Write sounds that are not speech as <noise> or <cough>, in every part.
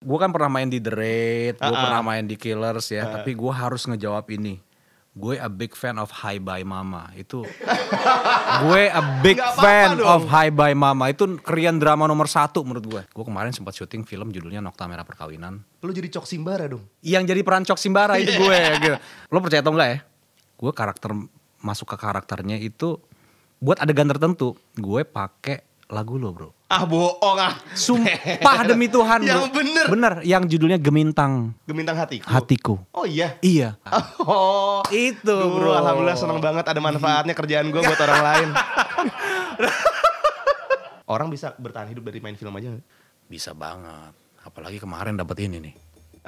gue kan pernah main di The Raid, gue uh -uh. pernah main di Killers ya, uh tapi gue harus ngejawab ini. Gue a big fan of High by Mama. Itu <laughs> gue a big Gak fan apa of High by Mama. Itu krian drama nomor satu menurut gue. Gue kemarin sempat syuting film judulnya Nokta Merah Perkawinan. Lo jadi Cok Simbara dong? Yang jadi peran Cok Simbara itu gue. <laughs> Gitu. Lo percaya atau enggak ya? Gue karakter masuk ke karakternya itu buat adegan tertentu gue pakai lagu lo bro. Ah bohong ah. Sumpah <laughs> demi Tuhan Yang bener. Bener, yang judulnya Gemintang. Gemintang Hatiku? Hatiku. Oh iya? Iya. <laughs> Oh. Itu Duh, bro. Alhamdulillah seneng banget ada manfaatnya kerjaan gue buat orang lain. <laughs> orang bisa bertahan hidup dari main film aja Bisa banget. Apalagi kemarin dapetin ini nih.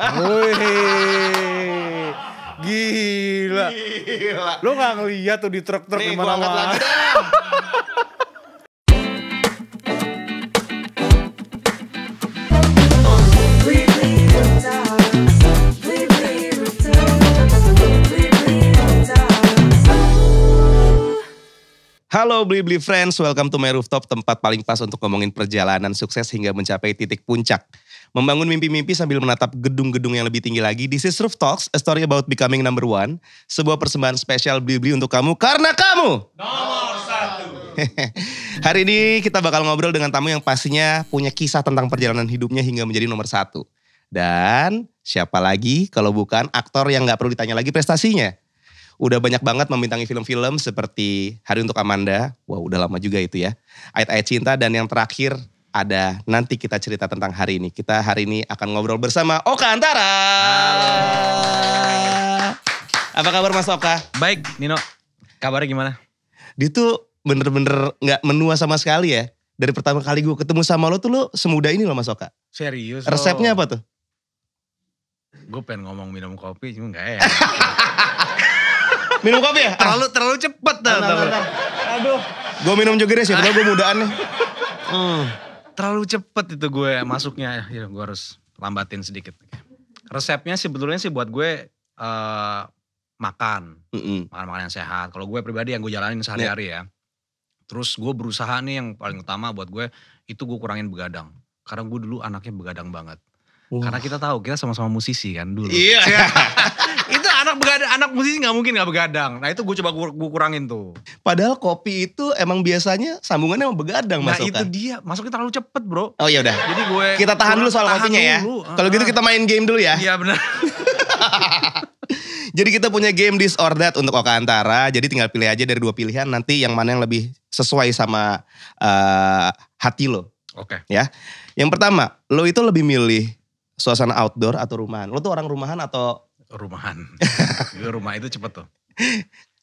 Wih. Gila. Gila. Lu gak ngeliat tuh di truk-truk di mana-mana. Halo Blibli Friends, welcome to my rooftop, tempat paling pas untuk ngomongin perjalanan sukses hingga mencapai titik puncak. Membangun mimpi-mimpi sambil menatap gedung-gedung yang lebih tinggi lagi. This is Roof Talks, a story about becoming number one. Sebuah persembahan spesial Blibli untuk kamu, karena kamu! Nomor satu! <laughs> Hari ini kita bakal ngobrol dengan tamu yang pastinya punya kisah tentang perjalanan hidupnya hingga menjadi nomor satu. Dan siapa lagi kalau bukan aktor yang gak perlu ditanya lagi prestasinya udah banyak banget membintangi film-film seperti Hari Untuk Amanda. Wah wow, udah lama juga itu ya. Ayat-ayat cinta dan yang terakhir ada nanti kita cerita tentang hari ini. Kita hari ini akan ngobrol bersama Oka Antara. Halo. Apa kabar Mas Oka? Baik Nino, kabarnya gimana? Dia tuh bener-bener gak menua sama sekali ya. Dari pertama kali gue ketemu sama lo tuh lo semudah ini loh Mas Oka. Serius Resepnya lo. apa tuh? Gue pengen ngomong minum kopi cuma gak ya. <laughs> minum kopi ya? Terlalu terlalu cepet dah. Aduh. Gue minum jogernya sih, padahal gue mudaan nih. Hmm. Terlalu cepet itu gue masuknya. Ya, gue harus lambatin sedikit. Resepnya sih, sebetulnya sih buat gue uh, makan. Makan-makan yang sehat. Kalau gue pribadi yang gue jalanin sehari-hari ya. Terus gue berusaha nih yang paling utama buat gue, itu gue kurangin begadang. Karena gue dulu anaknya begadang banget. Karena kita tahu kita sama-sama musisi kan dulu. Iya. <laughs> anak begadang, anak musisi nggak mungkin nggak begadang. Nah itu gue coba gue kurangin tuh. Padahal kopi itu emang biasanya sambungannya emang begadang masuk. Nah itu dia, masuknya terlalu cepet bro. Oh ya udah. Jadi gue kita tahan dulu soal tahan kopinya ya. Kalau gitu kita main game dulu ya. Iya benar. <laughs> Jadi kita punya game this untuk Oka Antara. Jadi tinggal pilih aja dari dua pilihan nanti yang mana yang lebih sesuai sama uh, hati lo. Oke. Okay. Ya. Yang pertama, lo itu lebih milih suasana outdoor atau rumahan? Lo tuh orang rumahan atau rumahan. <laughs> rumah itu cepet tuh.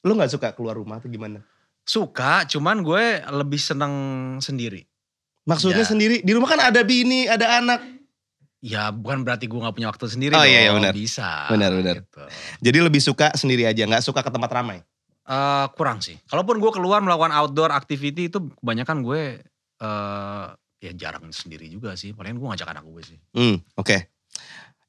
Lu gak suka keluar rumah atau gimana? Suka, cuman gue lebih seneng sendiri. Maksudnya ya. sendiri? Di rumah kan ada bini, ada anak. Ya bukan berarti gue gak punya waktu sendiri oh, iya, dong. Iya, iya, bener. Bisa. Benar, benar. Gitu. Jadi lebih suka sendiri aja, gak suka ke tempat ramai? Uh, kurang sih. Kalaupun gue keluar melakukan outdoor activity itu kebanyakan gue uh, ya jarang sendiri juga sih. Paling gue ngajak anak gue sih. Hmm, oke. Okay.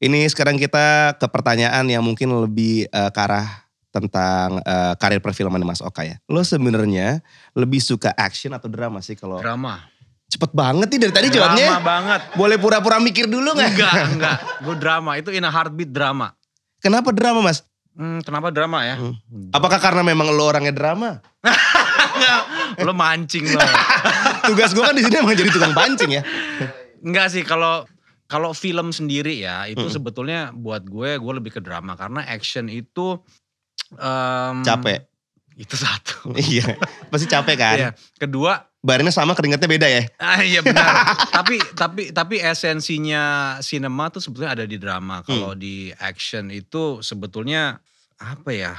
Ini sekarang kita ke pertanyaan yang mungkin lebih uh, ke arah tentang uh, karir perfilman Mas Oka ya. Lo sebenarnya lebih suka action atau drama sih kalau Drama. Cepet banget nih dari tadi drama jawabnya. Drama banget. Boleh pura-pura mikir dulu gak? Enggak, <laughs> enggak. Gue drama, itu in a heartbeat drama. Kenapa drama mas? Hmm, kenapa drama ya? Hmm. Apakah karena memang lo orangnya drama? <laughs> lo mancing lo. <laughs> Tugas gue kan di sini emang jadi tukang pancing ya. Enggak sih kalau kalau film sendiri ya itu hmm. sebetulnya buat gue gue lebih ke drama karena action itu um, capek. Itu satu. <laughs> iya. Pasti capek kan? Iya. Kedua Barangnya sama keringatnya beda ya. Ah, iya benar. <laughs> tapi tapi tapi esensinya sinema tuh sebetulnya ada di drama. Kalau hmm. di action itu sebetulnya apa ya?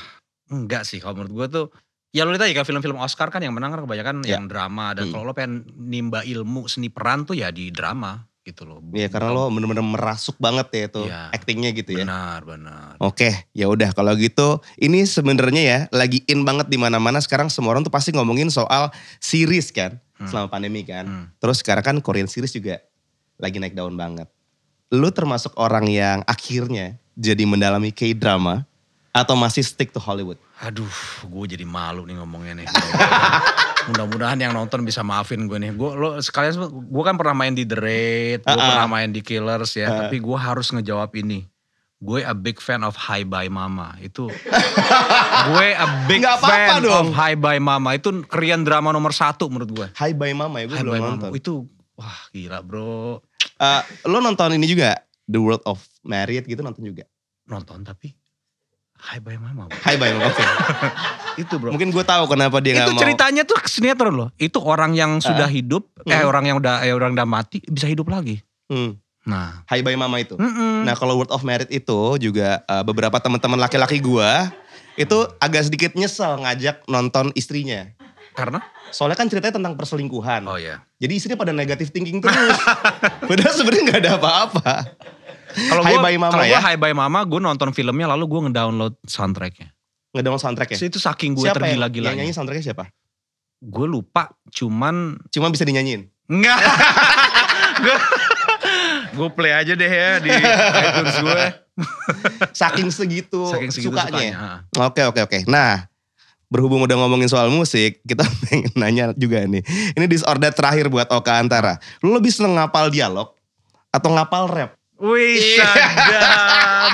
Enggak sih kalau menurut gue tuh Ya lo lihat aja kan film-film Oscar kan yang menang kan kebanyakan yeah. yang drama dan hmm. kalau lo pengen nimba ilmu seni peran tuh ya di drama gitu loh. Iya karena lo bener-bener merasuk banget ya itu ya, actingnya gitu ya. Benar benar. Oke ya udah kalau gitu ini sebenarnya ya lagi in banget di mana-mana sekarang semua orang tuh pasti ngomongin soal series kan hmm. selama pandemi kan. Hmm. Terus sekarang kan Korean series juga lagi naik daun banget. Lu termasuk orang yang akhirnya jadi mendalami K-drama atau masih stick to Hollywood? Aduh, gue jadi malu nih ngomongnya nih. <laughs> Mudah-mudahan yang nonton bisa maafin gue nih. Gue lo sekalian gue kan pernah main di The Raid, gue uh ah, -uh. Ah. pernah main di Killers ya, uh. tapi gue harus ngejawab ini gue a big fan of High by Mama itu <laughs> gue a big apa fan apa fan dong. of High by Mama itu kerian drama nomor satu menurut gue High by Mama ya gue High belum nonton itu wah gila bro uh, lo nonton ini juga The World of Married gitu nonton juga nonton tapi Hai bye mama. Bro. Hai bye mama. Okay. <laughs> itu bro. Mungkin gue tahu kenapa dia nggak mau. Itu ceritanya tuh sinetron loh. Itu orang yang ah. sudah hidup, eh, hmm. eh orang yang udah eh, orang udah mati bisa hidup lagi. Hmm. Nah, Hai bye mama itu. Mm -mm. Nah, kalau word of merit itu juga uh, beberapa teman-teman laki-laki gue itu agak sedikit nyesel ngajak nonton istrinya. Karena? Soalnya kan ceritanya tentang perselingkuhan. Oh ya. Yeah. Jadi istrinya pada negatif thinking terus. <laughs> Padahal sebenarnya nggak ada apa-apa. Kalau gue, mama, gue ya. Hai by Mama, gue nonton filmnya lalu gue ngedownload soundtracknya. Ngedownload soundtracknya? So, itu saking gue ya? tergila-gila. Yang nyanyi soundtracknya siapa? Gue lupa, cuman... cuman bisa dinyanyiin? Enggak. gue <laughs> gue play aja deh ya di iTunes gue. saking segitu, saking segitu sukanya. sukanya. Oke, oke, oke. Nah, berhubung udah ngomongin soal musik, kita <laughs> pengen nanya juga nih. Ini disorder terakhir buat Oka Antara. Lu lebih seneng ngapal dialog atau ngapal rap? Wih, iya. sadap.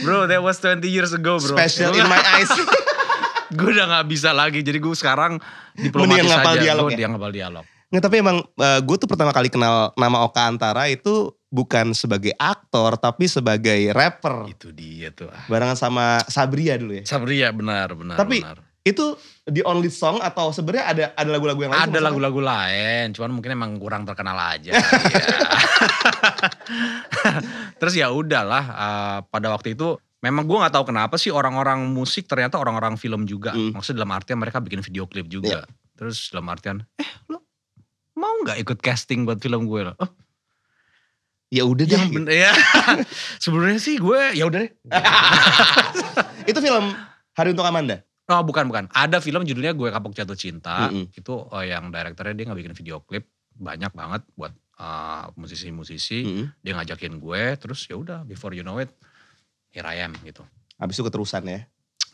bro, that was 20 years ago, bro. Special in my eyes. <laughs> gue udah gak bisa lagi. Jadi gue sekarang diplomatis Mending aja. Dialog gue ya? ngapal dialog. Nggak, tapi emang uh, eh, gue tuh pertama kali kenal nama Oka Antara itu bukan sebagai aktor tapi sebagai rapper. Itu dia tuh. Ah. Barengan sama Sabria dulu ya. Sabria benar benar. Tapi benar itu di only song atau sebenarnya ada ada lagu-lagu yang lain? Ada lagu-lagu lain, cuman mungkin emang kurang terkenal aja. <laughs> Iya. <laughs> Terus ya udahlah uh, pada waktu itu memang gue nggak tahu kenapa sih orang-orang musik ternyata orang-orang film juga. Hmm. Maksudnya dalam artian mereka bikin video klip juga. Yeah. Terus dalam artian eh lo mau nggak ikut casting buat film gue lo? Oh, ya udah ya, deh. Ya, gitu. <laughs> ya. Sebenarnya sih gue ya udah deh. itu film Hari untuk Amanda. Oh bukan bukan. Ada film judulnya Gue Kapok Jatuh Cinta. Mm -hmm. Itu uh, yang direkturnya dia nggak bikin video klip banyak banget buat eh, musisi-musisi. Uh, mm -hmm. Dia ngajakin gue, terus ya udah before you know it, here I am gitu. Habis itu keterusan ya?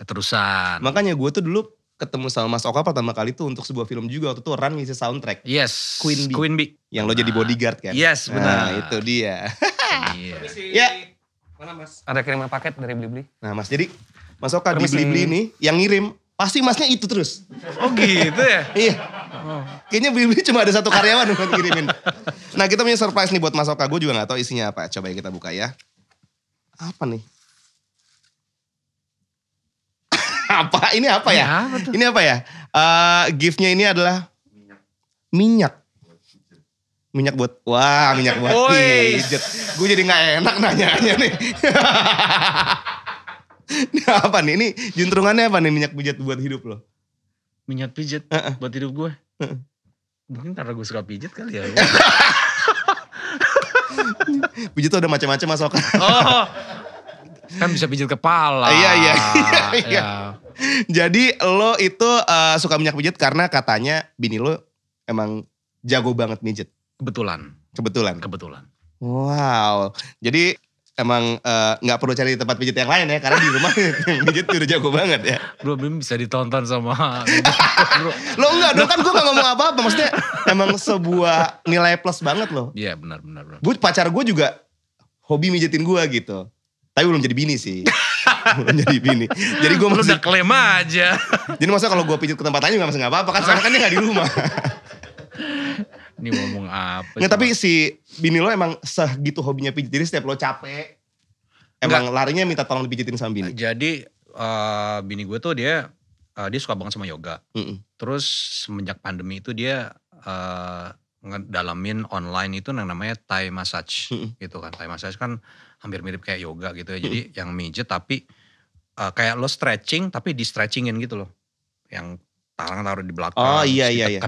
Keterusan. Makanya gue tuh dulu ketemu sama Mas Oka pertama kali tuh untuk sebuah film juga waktu itu Run ngisi soundtrack. Yes. Queen Bee. Queen Bee. Yang nah. lo jadi nah. bodyguard kan? Yes benar. Nah, itu dia. Iya. Mana mas? Ada kiriman paket dari Blibli. Nah mas, jadi Mas Oka Permisi. di Blibli ini yang ngirim, pasti masnya itu terus. Oh gitu ya? <laughs> iya. Oh. Kayaknya Blibli cuma ada satu karyawan buat ngirimin. Nah kita punya surprise nih buat Mas Oka. Gue juga gak tau isinya apa. Coba kita buka ya. Apa nih? <laughs> apa? Ini apa ya? Ini apa ya? Uh, giftnya ini adalah Minyak minyak buat wah minyak buat pijet gue jadi nggak enak nanyanya nih <laughs> ini apa nih ini juntrungannya apa nih minyak pijet buat hidup lo minyak pijet uh -uh. buat hidup gue uh -uh. mungkin karena gue suka pijet kali ya <laughs> pijet tuh ada macam-macam masuk oh <laughs> kan bisa pijet kepala iya iya, iya, iya. iya. jadi lo itu uh, suka minyak pijet karena katanya bini lo emang jago banget pijet. Kebetulan. Kebetulan. Kebetulan. Wow. Jadi emang eh, nggak uh, perlu cari tempat pijit yang lain ya karena di rumah <laughs> pijit udah jago banget ya. Bro, Bim bisa ditonton sama <laughs> bro. lo enggak dong kan gue gak ngomong apa-apa maksudnya emang sebuah nilai plus banget loh. Iya yeah, benar benar bro. pacar gue juga hobi mijitin gue gitu. Tapi belum jadi bini sih. belum jadi bini. Jadi gue masih... udah klaim aja. jadi masa kalau gue pijit ke tempat lain juga masih gak apa-apa kan soalnya kan dia gak di rumah. Ini ngomong apa? Nggak, tapi si bini lo emang segitu hobinya pijit. Jadi setiap lo capek, emang Nggak. larinya minta tolong dipijitin sama bini. Jadi uh, bini gue tuh dia uh, dia suka banget sama yoga. Mm -mm. Terus semenjak pandemi itu dia uh, ngedalamin online itu yang namanya Thai massage mm -mm. gitu kan. Thai massage kan hampir mirip kayak yoga gitu ya. Jadi mm -mm. yang mijet tapi uh, kayak lo stretching tapi di stretchingin gitu loh. Yang tangan taruh di belakang. Oh iya iya iya.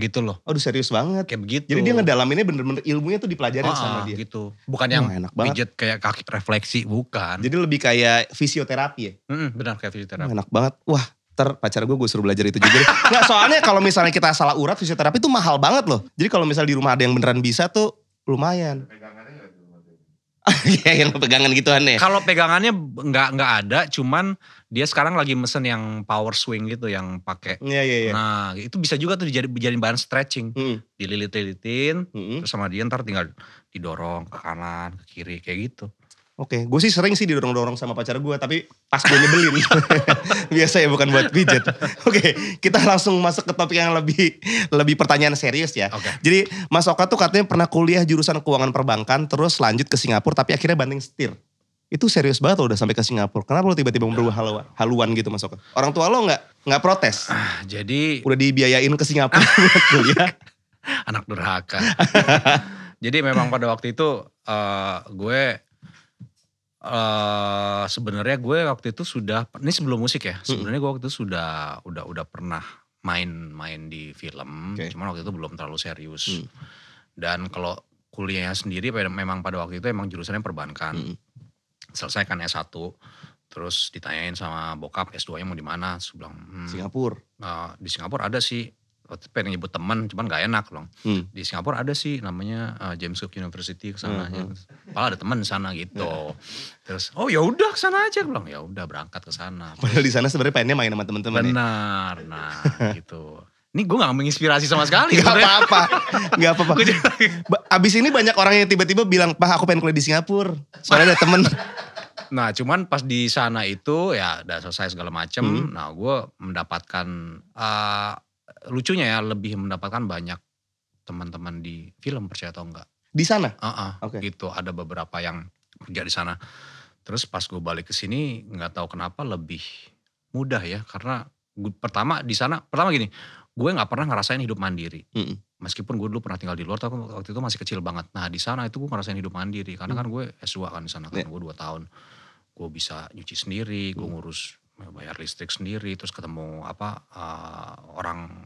gitu loh. Aduh serius banget. Kayak begitu. Jadi dia ngedalaminnya bener-bener ilmunya tuh dipelajarin ah, sama dia. gitu. Bukan yang oh, enak pijet kayak kaki refleksi, bukan. Jadi lebih kayak fisioterapi ya? Mm benar kayak fisioterapi. Oh, enak banget. Wah ter pacar gue gue suruh belajar itu juga. Nggak, soalnya kalau misalnya kita salah urat fisioterapi itu mahal banget loh. Jadi kalau misalnya di rumah ada yang beneran bisa tuh lumayan. Pegang <laughs> yang pegangan gitu aneh. Ya? Kalau pegangannya nggak nggak ada, cuman dia sekarang lagi mesen yang power swing gitu yang pakai. Iya iya iya. Nah, itu bisa juga tuh dijadi dijadiin bahan stretching. Hmm. Dililit-lilitin, -hmm. terus sama dia ntar tinggal didorong ke kanan, ke kiri kayak gitu. Oke, okay. gue sih sering sih didorong-dorong sama pacar gue, tapi pas gue nyebelin. <laughs> Biasa ya, bukan buat pijat. Oke, okay, kita langsung masuk ke topik yang lebih lebih pertanyaan serius ya. Okay. Jadi Mas Oka tuh katanya pernah kuliah jurusan keuangan perbankan, terus lanjut ke Singapura, tapi akhirnya banting setir. Itu serius banget loh udah sampai ke Singapura. Kenapa lo tiba-tiba berubah ya. haluan, haluan gitu Mas Oka? Orang tua lo nggak nggak protes? Ah, jadi udah dibiayain ke Singapura <laughs> buat kuliah. <laughs> Anak durhaka. jadi memang pada waktu itu uh, gue uh, sebenarnya gue waktu itu sudah ini sebelum musik ya. Hmm. Sebenarnya gue waktu itu sudah udah udah pernah main-main di film, okay. cuman waktu itu belum terlalu serius. Hmm. Dan kalau kuliahnya sendiri memang pada waktu itu emang jurusannya perbankan. Hmm. Selesaikan S1, terus ditanyain sama bokap S2-nya mau di mana, sebelum hmm, Singapura. Uh, di Singapura ada sih Oh, pengen nyebut teman cuman gak enak loh hmm. di Singapura ada sih namanya uh, James Cook University kesana hmm. hmm. ya. Padahal ada teman sana gitu iya. terus oh ya udah kesana aja bilang ya udah berangkat ke sana padahal di sana sebenarnya pengennya main sama teman-teman ya. benar ya? nah gitu ini gue gak menginspirasi sama sekali. gak apa-apa. gak apa-apa. Abis ini banyak orang yang tiba-tiba bilang, Pak aku pengen kuliah di Singapura. Soalnya ada temen. <laughs> Nah cuman pas di sana itu ya udah selesai segala macem. Hmm. Nah gue mendapatkan uh, lucunya ya lebih mendapatkan banyak teman-teman di film percaya atau enggak. Di sana? Uh -uh, okay. Gitu ada beberapa yang kerja di sana. Terus pas gue balik ke sini nggak tahu kenapa lebih mudah ya karena gue, pertama di sana pertama gini gue nggak pernah ngerasain hidup mandiri. Mm -mm. Meskipun gue dulu pernah tinggal di luar, tapi waktu itu masih kecil banget. Nah di sana itu gue ngerasain hidup mandiri, karena mm. kan gue S2 kan di sana kan, yeah. gue dua tahun. Gue bisa nyuci sendiri, gue mm. ngurus bayar listrik sendiri terus ketemu apa uh, orang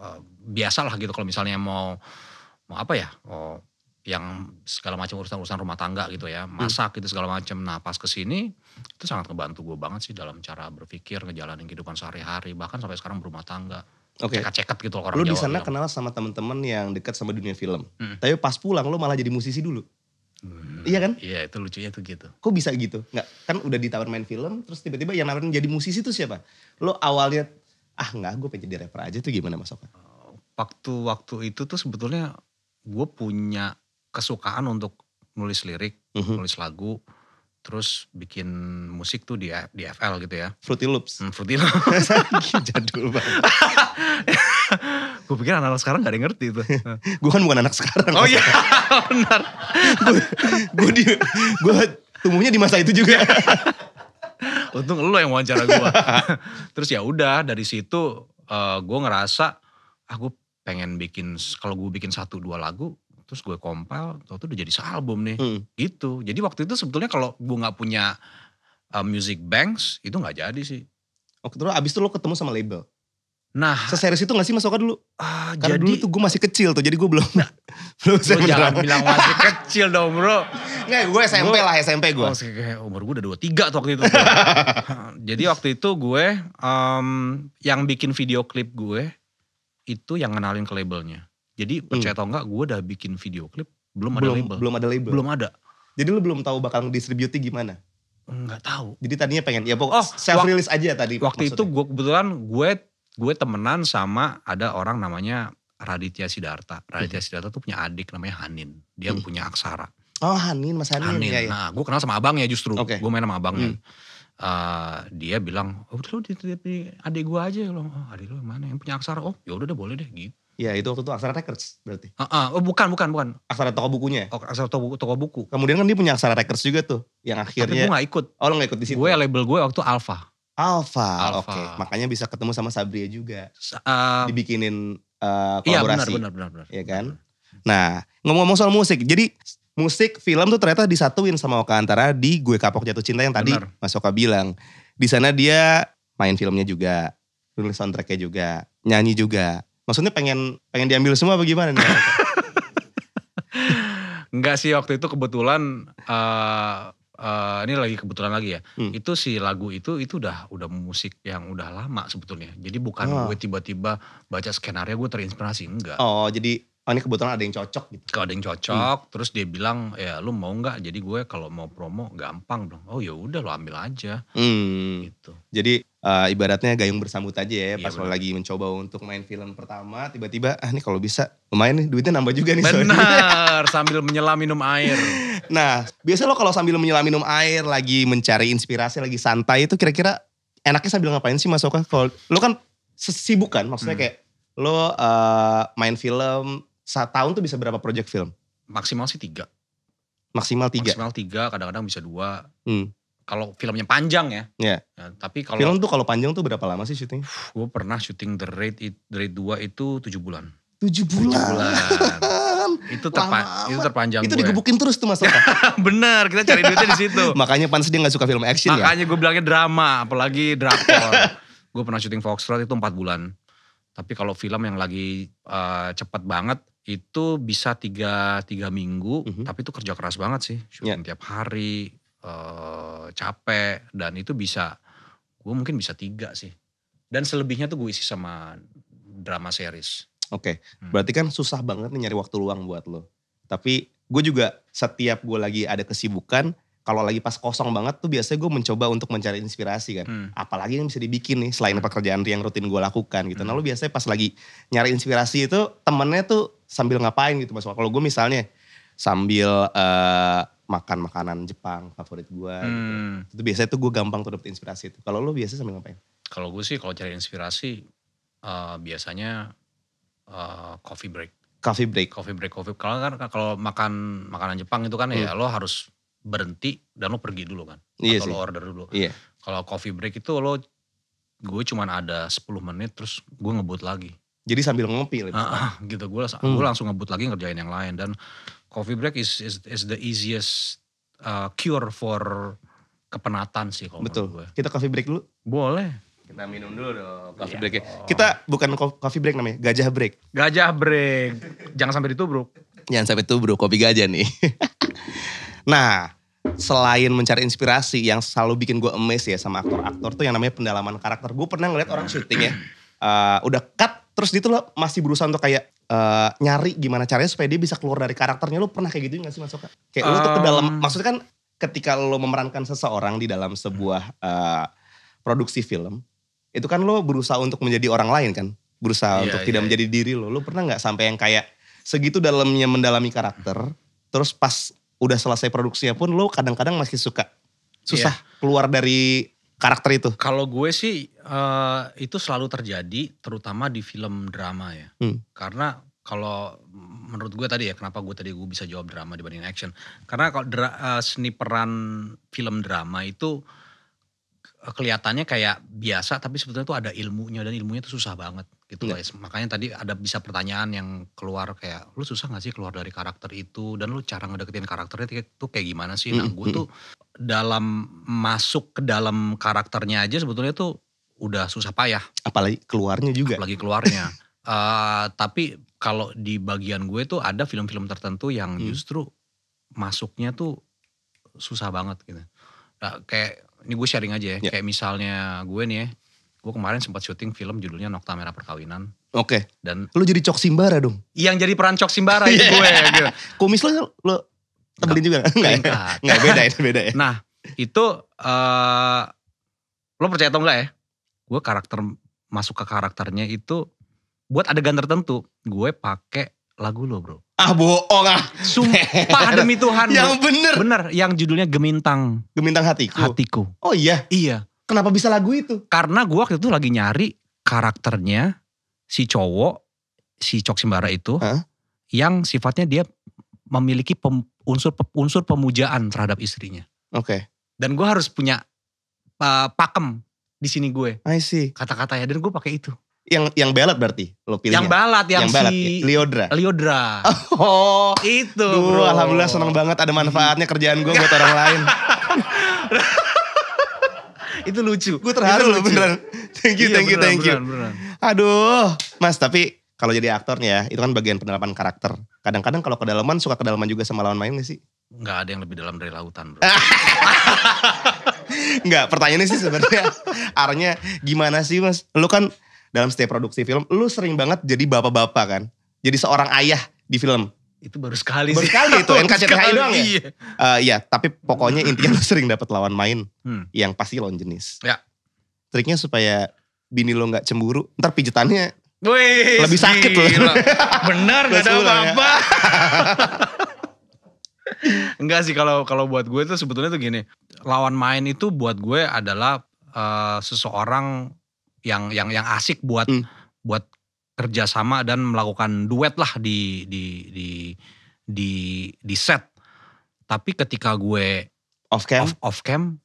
uh, eh, biasa gitu kalau misalnya mau mau apa ya oh, yang segala macam urusan-urusan rumah tangga gitu ya, hmm. masak gitu segala macam. Nah pas kesini itu sangat ngebantu gue banget sih dalam cara berpikir, ngejalanin kehidupan sehari-hari, bahkan sampai sekarang berumah tangga. Oke. Okay. cekat gitu gitu orang Lu di sana kenal sama temen-temen yang dekat sama dunia film. Hmm. Tapi pas pulang lu malah jadi musisi dulu. Hmm. Iya kan? Iya itu lucunya tuh gitu. Kok bisa gitu? Nggak, kan udah ditawarin main film, terus tiba-tiba yang nawarin jadi musisi tuh siapa? Lo awalnya, ah nggak gue pengen jadi rapper aja tuh gimana Mas Oka? Waktu-waktu itu tuh sebetulnya gue punya kesukaan untuk nulis lirik, mm -hmm. nulis lagu, terus bikin musik tuh di, di FL gitu ya. Fruity Loops? Hmm, Fruity Loops. <laughs> Jadul banget. <laughs> <laughs> gue pikir anak-anak sekarang gak ada yang ngerti itu. Nah. <laughs> gue kan bukan anak sekarang. Oh iya <laughs> benar. gue di gue tumbuhnya di masa itu juga. Untung lo yang wawancara gue. Terus ya udah dari situ uh, eh, gue ngerasa aku ah, pengen bikin kalau gue bikin satu dua lagu terus gue compile tau tuh udah jadi sealbum nih hmm. gitu jadi waktu itu sebetulnya kalau gue nggak punya uh, music banks itu nggak jadi sih Oke, terus abis itu lo ketemu sama label? Nah, seserius itu gak sih Mas Oka dulu? Ah, Karena jadi, dulu tuh gue masih kecil tuh, jadi gue belum nah, <laughs> belum saya jangan bilang masih kecil dong bro. Enggak, gue SMP gua, lah, SMP gue. Oh, umur gue udah 23 tuh waktu itu. <laughs> jadi waktu itu gue, um, yang bikin video klip gue, itu yang ngenalin ke labelnya. Jadi hmm. percaya hmm. atau enggak, gue udah bikin video klip, belum, belum ada label. Belum ada label? Belum ada. Jadi lu belum tahu bakal distributi gimana? Enggak tahu. Jadi tadinya pengen ya pokok oh, self release aja tadi. Waktu maksudnya. itu gue kebetulan gue gue temenan sama ada orang namanya Raditya Sidarta. Raditya mhm. Sidarta tuh punya adik namanya Hanin. Dia hmm. punya aksara. Oh Hanin, Mas Hanin. Hanin. Ya, ya. Nah gue kenal sama abangnya justru. Okay. Gue main sama abangnya. Hmm. Uh, dia bilang, oh lu di, di, di adik gue aja. Lo, oh, adik lu mana yang punya aksara? Oh yaudah udah boleh deh gitu. Ya itu waktu itu Aksara Records berarti. Uh, uh, oh, bukan, bukan, bukan. Aksara toko bukunya ya? Oh, aksara toko, toko buku. Kemudian kan dia punya Aksara Records juga tuh. Yang akhirnya. Tapi gue gak ikut. Oh lo gak ikut di situ? Gue label gue waktu Alpha. Alfa, oke. Okay. Makanya bisa ketemu sama Sabria juga. Uh, Dibikinin uh, iya, kolaborasi. Iya benar, benar, benar. Iya kan? Nah, ngomong-ngomong soal musik. Jadi musik, film tuh ternyata disatuin sama Oka Antara di Gue Kapok Jatuh Cinta yang tadi benar. Mas Oka bilang. Di sana dia main filmnya juga. Nulis soundtracknya juga. Nyanyi juga. Maksudnya pengen pengen diambil semua apa gimana nih? Enggak <laughs> sih waktu itu kebetulan uh, uh, ini lagi kebetulan lagi ya. Hmm. Itu si lagu itu itu udah udah musik yang udah lama sebetulnya. Jadi bukan oh. gue tiba-tiba baca skenario gue terinspirasi enggak. Oh, jadi oh ini kebetulan ada yang cocok gitu. Kalau ada yang cocok, hmm. terus dia bilang, "Ya, lu mau nggak?" Jadi gue kalau mau promo gampang dong. Oh, ya udah lo ambil aja. Hmm. Gitu. Jadi uh, ibaratnya gayung bersambut aja ya iya, pas bener. lagi mencoba untuk main film pertama tiba-tiba ah nih kalau bisa lumayan nih duitnya nambah juga nih benar <laughs> sambil menyelam minum air nah biasa lo kalau sambil menyelam minum air lagi mencari inspirasi lagi santai itu kira-kira enaknya sambil ngapain sih mas Oka kalau lo kan sibuk kan maksudnya hmm. kayak lo uh, main film tahun tuh bisa berapa project film maksimal sih tiga maksimal tiga maksimal tiga kadang-kadang bisa dua hmm kalau filmnya panjang ya. Iya. Yeah. tapi kalau film tuh kalau panjang tuh berapa lama sih syuting? Gue pernah syuting The Raid The Raid 2 itu 7 bulan. 7 bulan. 7 bulan. itu terpa itu terpanjang itu gue. digebukin terus tuh mas <laughs> bener kita cari duitnya di situ <laughs> makanya pantas dia nggak suka film action makanya ya makanya gue bilangnya drama apalagi drakor <laughs> gue pernah syuting Fox Road itu 4 bulan tapi kalau film yang lagi uh, eh, cepat banget itu bisa tiga tiga minggu mm -hmm. tapi itu kerja keras banget sih iya. syuting yeah. tiap hari eh, capek dan itu bisa gue mungkin bisa tiga sih dan selebihnya tuh gue isi sama drama series oke okay. hmm. berarti kan susah banget nih nyari waktu luang buat lo tapi gue juga setiap gue lagi ada kesibukan kalau lagi pas kosong banget tuh biasanya gue mencoba untuk mencari inspirasi kan. Hmm. Apalagi yang bisa dibikin nih selain hmm. pekerjaan yang rutin gue lakukan gitu. Nah, hmm. Nah lu biasanya pas lagi nyari inspirasi itu temennya tuh sambil ngapain gitu mas. Kalau gue misalnya sambil uh, makan makanan Jepang favorit gue gitu. hmm. gitu. Itu biasanya tuh gue gampang tuh dapet inspirasi itu. Kalau lo biasa sambil ngapain? Kalau gue sih kalau cari inspirasi uh, biasanya uh, coffee break. Coffee break. Coffee break, coffee. Kalau kan kalau makan makanan Jepang itu kan ya, hmm. ya lo harus berhenti dan lo pergi dulu kan. Iya Atau sih. lo order dulu. Iya. Kalau coffee break itu lo gue cuman ada 10 menit terus gue ngebut lagi. Jadi sambil ngopi gitu. Uh, gitu gue hmm. gue langsung ngebut lagi ngerjain yang lain dan coffee break is is, is the easiest uh, cure for kepenatan sih kalau Betul. Gue. Kita coffee break dulu? Boleh. Kita minum dulu dong coffee yeah. break ya. Kita bukan coffee break namanya, gajah break. Gajah break. Jangan sampai ditubruk. Jangan sampai ditubruk, kopi gajah nih. <laughs> nah, selain mencari inspirasi yang selalu bikin gue emes ya sama aktor-aktor tuh yang namanya pendalaman karakter. Gue pernah ngeliat orang syuting ya, <clears throat> uh, udah cut terus dia tuh masih berusaha untuk kayak uh, nyari gimana caranya supaya dia bisa keluar dari karakternya. Lu pernah kayak gitu gak sih masuk Kayak um, lu tuh ke dalam, maksudnya kan ketika lu memerankan seseorang di dalam sebuah uh, produksi film, itu kan lu berusaha untuk menjadi orang lain kan? Berusaha yeah, untuk yeah, tidak iya. menjadi diri lu. Lu pernah gak sampai yang kayak segitu dalamnya mendalami karakter, terus pas udah selesai produksinya pun lu kadang-kadang masih suka susah yeah. keluar dari karakter itu? Kalau gue sih uh, itu selalu terjadi terutama di film drama ya. Hmm. Karena kalau menurut gue tadi ya kenapa gue tadi gue bisa jawab drama dibanding action karena kalau dra, uh, eh, seni peran film drama itu eh, kelihatannya kayak biasa tapi sebetulnya tuh ada ilmunya dan ilmunya tuh susah banget gitu hmm. guys makanya tadi ada bisa pertanyaan yang keluar kayak lu susah gak sih keluar dari karakter itu dan lu cara ngedeketin karakternya itu kayak gimana sih nah hmm, gue hmm. tuh dalam masuk ke dalam karakternya aja sebetulnya tuh udah susah payah. Apalagi keluarnya juga. Apalagi keluarnya. uh, <laughs> tapi kalau di bagian gue tuh ada film-film tertentu yang hmm. justru masuknya tuh susah banget gitu. Nah, kayak ini gue sharing aja ya. Yeah. Kayak misalnya gue nih ya, gue kemarin sempat syuting film judulnya Nokta Merah Perkawinan. Oke. Okay. Dan lu jadi Cok Simbara dong. Yang jadi peran Cok Simbara itu <laughs> gue. Gitu. Kumis lo, lo Tebelin juga gak? Enggak, enggak, ya? <laughs> beda itu ya, beda ya. Nah, itu uh, lo percaya atau enggak ya? Gue karakter masuk ke karakternya itu buat adegan tertentu, gue pakai lagu lo, Bro. Ah bohong ah. Sumpah <laughs> demi Tuhan. yang bro. bener. Bener, yang judulnya Gemintang. Gemintang Hatiku? Hatiku. Oh iya? Iya. Kenapa bisa lagu itu? Karena gue waktu itu lagi nyari karakternya si cowok, si Cok Simbara itu. Huh? Yang sifatnya dia memiliki pem, unsur unsur pemujaan terhadap istrinya. Oke. Okay. Dan gue harus punya uh, pakem di sini gue. I see. Kata-katanya dan gue pakai itu. Yang yang balat berarti lo pilih. Yang balat yang, yang balat, si ya? Liodra. Liodra. Oh, itu. Duh, bro. alhamdulillah senang banget ada manfaatnya kerjaan gue buat orang lain. <laughs> itu lucu. Gue terharu loh beneran. Thank you, iya, thank you, thank you. Beneran, beneran. Aduh, Mas tapi kalau jadi aktornya ya, itu kan bagian penerapan karakter. Kadang-kadang kalau kedalaman suka kedalaman juga sama lawan main gak sih? Enggak ada yang lebih dalam dari lautan, Bro. Enggak, <laughs> pertanyaannya sih sebenarnya Arnya, gimana sih, Mas? Lu kan dalam setiap produksi film, lu sering banget jadi bapak-bapak kan? Jadi seorang ayah di film. Itu baru sekali baru sih. Baru sekali itu, NKCTHI doang ya? Iya. Uh, iya, tapi pokoknya intinya lu sering dapat lawan main hmm. yang pasti lawan jenis. Ya. Triknya supaya bini lo gak cemburu, ntar pijetannya Wih, lebih sakit loh. Bener gak ada ya. apa-apa. <laughs> Enggak sih kalau kalau buat gue itu sebetulnya tuh gini, lawan main itu buat gue adalah uh, seseorang yang yang yang asik buat hmm. buat kerjasama dan melakukan duet lah di di di di di set. Tapi ketika gue off cam off, off cam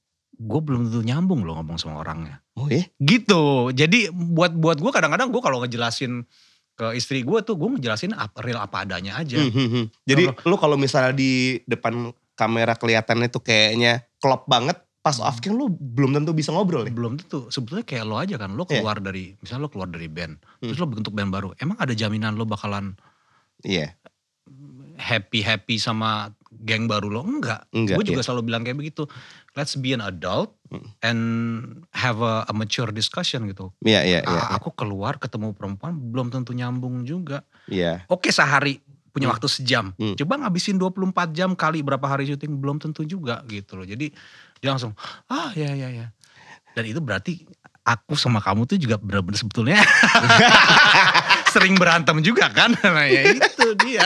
gue belum tentu nyambung loh ngomong sama orangnya. Oh ya? Gitu. Jadi buat buat gue kadang-kadang gue kalau ngejelasin ke istri gue tuh gue ngejelasin apa, real apa adanya aja. Hmm, hmm, hmm. Jadi lo lu kalau misalnya di depan kamera kelihatannya tuh kayaknya klop banget, pas hmm. off cam lu belum tentu bisa ngobrol ya? Belum tentu. Sebetulnya kayak lo aja kan, lo iya. keluar yeah. dari, misalnya lo keluar dari band, hmm. terus lo bentuk band baru, emang ada jaminan lo bakalan iya. happy-happy sama geng baru lo? Enggak. Enggak gue juga yeah. selalu bilang kayak begitu let's be an adult and have a, a mature discussion gitu. Iya, yeah, iya, yeah, iya. Yeah, aku keluar ketemu perempuan belum tentu nyambung juga. Iya. Oke, sehari punya hmm. waktu sejam. Hmm. Coba ngabisin 24 jam kali berapa hari syuting belum tentu juga gitu loh. Jadi dia langsung ah ya ya ya. Dan itu berarti aku sama kamu tuh juga benar-benar sebetulnya <laughs> sering berantem juga kan. <laughs> Nah, ya itu dia.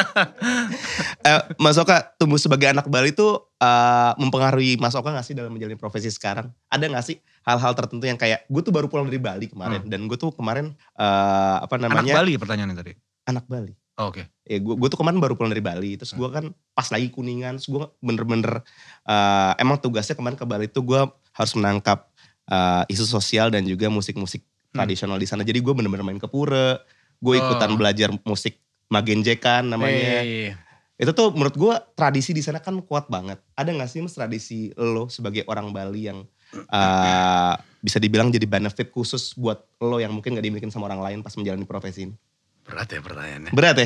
<laughs> eh, Mas Oka, tumbuh sebagai anak Bali itu uh, eh, mempengaruhi Mas Oka gak sih dalam menjalani profesi sekarang? Ada gak sih hal-hal tertentu yang kayak, gue tuh baru pulang dari Bali kemarin. Hmm. Dan gue tuh kemarin, uh, apa namanya. Anak Bali pertanyaannya tadi? Anak Bali. Oh, Oke. Okay. Ya, gue, gue tuh kemarin baru pulang dari Bali. Terus gue kan pas lagi kuningan. Terus gue bener-bener, uh, emang tugasnya kemarin ke Bali tuh gue harus menangkap uh, isu sosial dan juga musik-musik hmm. tradisional di sana. Jadi gue bener-bener main ke pura, Gue ikutan oh. belajar musik kan namanya. Hey. Iya. Itu tuh menurut gue tradisi di sana kan kuat banget. Ada gak sih mas tradisi lo sebagai orang Bali yang uh, bisa dibilang jadi benefit khusus buat lo yang mungkin gak dimiliki sama orang lain pas menjalani profesi ini? Berat ya pertanyaannya. Berat ya?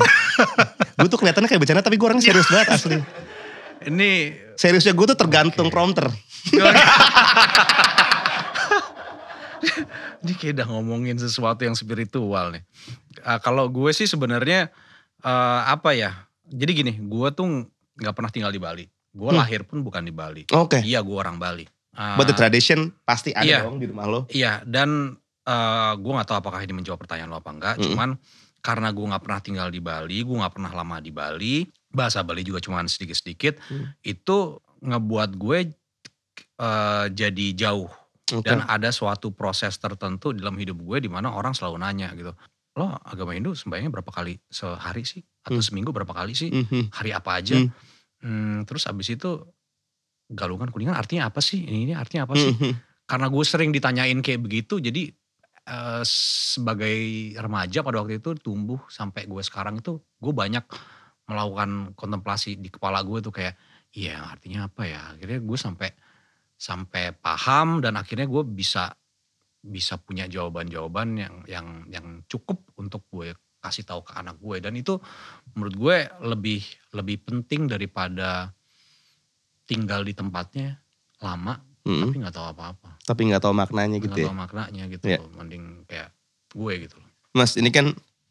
<laughs> gue tuh kelihatannya kayak bercanda tapi gue orang serius banget asli. Ini... Seriusnya gue tuh tergantung okay. prompter. <laughs> <laughs> ini kayak udah ngomongin sesuatu yang spiritual nih. Uh, kalau gue sih sebenarnya uh, apa ya? Jadi gini, gue tuh nggak pernah tinggal di Bali. Gue hmm. lahir pun bukan di Bali. Oke. Okay. Iya, gue orang Bali. Uh, But the tradition pasti ada iya, dong di rumah lo. Iya, dan uh, gue nggak tahu apakah ini menjawab pertanyaan lo apa enggak. -hmm. Cuman karena gue nggak pernah tinggal di Bali, gue nggak pernah lama di Bali, bahasa Bali juga cuman sedikit-sedikit, Hmm. itu ngebuat gue uh, jadi jauh Okay. Dan ada suatu proses tertentu dalam hidup gue di mana orang selalu nanya gitu. Lo agama Hindu sembahyangnya berapa kali sehari sih? Atau hmm. seminggu berapa kali sih? Hmm. hmm. Hari apa aja? Hmm. Hmm, terus abis itu galungan kuningan artinya apa sih? Ini, ini artinya apa sih? Hmm. hmm. Karena gue sering ditanyain kayak begitu jadi Uh, sebagai remaja pada waktu itu tumbuh sampai gue sekarang itu gue banyak melakukan kontemplasi di kepala gue tuh kayak iya artinya apa ya akhirnya gue sampai sampai paham dan akhirnya gue bisa bisa punya jawaban-jawaban yang yang yang cukup untuk gue kasih tahu ke anak gue dan itu menurut gue lebih lebih penting daripada tinggal di tempatnya lama hmm. tapi nggak tahu apa-apa tapi nggak tahu maknanya gak gitu gak ya tahu maknanya gitu iya. loh, mending kayak gue gitu mas ini kan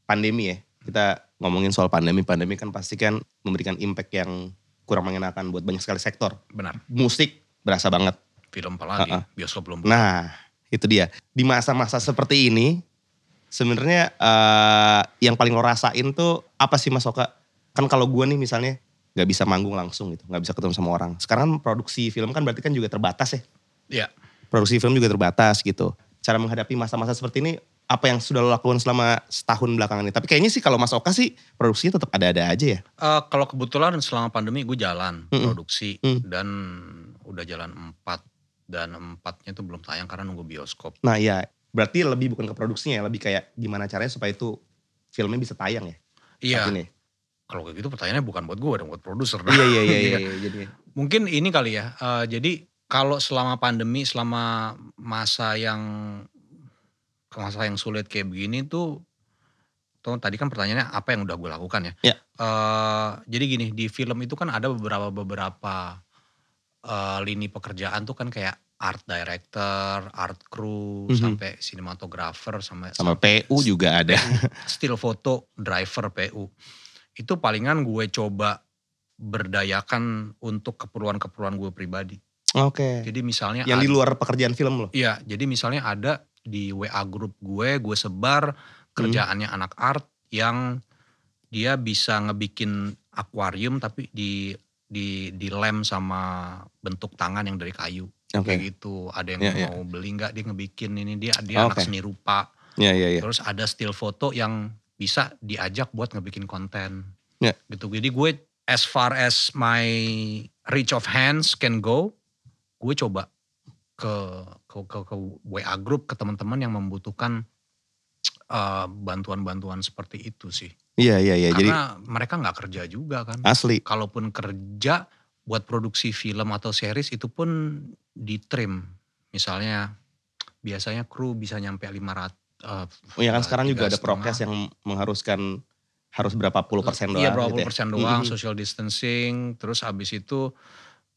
pandemi ya kita ngomongin soal pandemi pandemi kan pasti kan memberikan impact yang kurang mengenakan buat banyak sekali sektor benar musik berasa banget. Film apa lagi? Uh -uh. Bioskop belum. Nah, itu dia. Di masa-masa seperti ini, sebenarnya uh, yang paling lo rasain tuh apa sih Mas Oka? Kan kalau gue nih misalnya gak bisa manggung langsung gitu, gak bisa ketemu sama orang. Sekarang produksi film kan berarti kan juga terbatas ya? Iya. Produksi film juga terbatas gitu. Cara menghadapi masa-masa seperti ini apa yang sudah lo lakukan selama setahun belakangan ini. Tapi kayaknya sih kalau Mas Oka sih produksinya tetap ada-ada aja ya. Uh, kalau kebetulan selama pandemi gue jalan mm -mm. produksi mm -mm. dan udah jalan empat dan empatnya itu belum tayang karena nunggu bioskop. Nah ya berarti lebih bukan ke produksinya ya, lebih kayak gimana caranya supaya itu filmnya bisa tayang ya? Iya. Kalau kayak gitu pertanyaannya bukan buat gue, dan buat produser. Iya, iya iya, <laughs> iya, iya, iya, jadi. Mungkin ini kali ya, uh, jadi kalau selama pandemi, selama masa yang masa yang sulit kayak begini tuh, tuh tadi kan pertanyaannya apa yang udah gue lakukan ya? Iya. Uh, jadi gini, di film itu kan ada beberapa beberapa Eh, lini pekerjaan tuh kan kayak art director, art crew, mm -hmm. sampai sinematografer, sama sama PU juga ada. <laughs> Still foto, driver PU. Itu palingan gue coba berdayakan untuk keperluan-keperluan gue pribadi. Oke. Okay. Jadi misalnya yang ada, di luar pekerjaan film loh. Iya, jadi misalnya ada di WA grup gue, gue sebar mhm. kerjaannya hmm. anak art yang dia bisa ngebikin akuarium tapi di di dilem sama bentuk tangan yang dari kayu okay. kayak gitu ada yang yeah, ya. mau yeah. beli nggak dia ngebikin ini dia dia okay. Oh, anak seni rupa yeah, yeah, yeah. terus ada still foto yang bisa diajak buat ngebikin konten yeah. gitu jadi gue as far as my reach of hands can go gue coba ke ke ke, ke WA group ke teman-teman yang membutuhkan eh, bantuan-bantuan uh, bantuan -bantuan seperti itu sih Iya iya iya. Karena jadi, mereka nggak kerja juga kan. Asli. Kalaupun kerja buat produksi film atau series itu pun di trim. Misalnya biasanya kru bisa nyampe 500. Uh, eh, oh ya kan sekarang juga ada prokes yang mengharuskan harus berapa puluh persen iya, doang. Iya berapa gitu ya? puluh gitu persen ya. doang, mm -hmm. social distancing. Terus habis itu